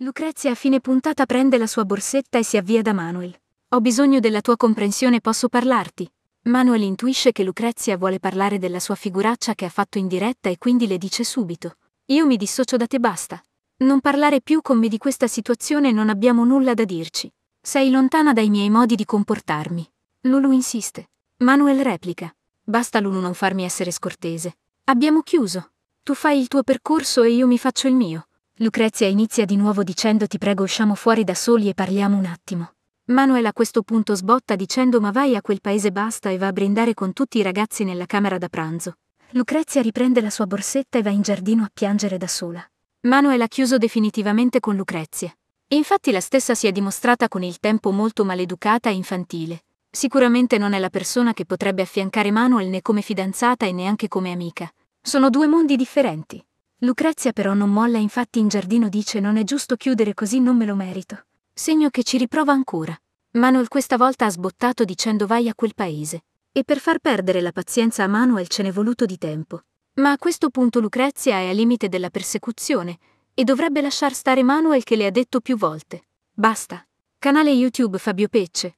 Lucrezia a fine puntata prende la sua borsetta e si avvia da Manuel. Ho bisogno della tua comprensione, posso parlarti? Manuel intuisce che Lucrezia vuole parlare della sua figuraccia che ha fatto in diretta e quindi le dice subito. Io mi dissocio da te, basta. Non parlare più con me di questa situazione, non abbiamo nulla da dirci. Sei lontana dai miei modi di comportarmi. Lulu insiste. Manuel replica. Basta Lulu non farmi essere scortese. Abbiamo chiuso. Tu fai il tuo percorso e io mi faccio il mio. Lucrezia inizia di nuovo dicendo ti prego usciamo fuori da soli e parliamo un attimo. Manuel a questo punto sbotta dicendo ma vai a quel paese basta e va a brindare con tutti i ragazzi nella camera da pranzo. Lucrezia riprende la sua borsetta e va in giardino a piangere da sola. Manuel ha chiuso definitivamente con Lucrezia. infatti la stessa si è dimostrata con il tempo molto maleducata e infantile. Sicuramente non è la persona che potrebbe affiancare Manuel né come fidanzata e neanche come amica. Sono due mondi differenti. Lucrezia però non molla infatti in giardino dice non è giusto chiudere così non me lo merito. Segno che ci riprova ancora. Manuel questa volta ha sbottato dicendo vai a quel paese. E per far perdere la pazienza a Manuel ce n'è voluto di tempo. Ma a questo punto Lucrezia è al limite della persecuzione e dovrebbe lasciar stare Manuel che le ha detto più volte. Basta. Canale YouTube Fabio Pecce.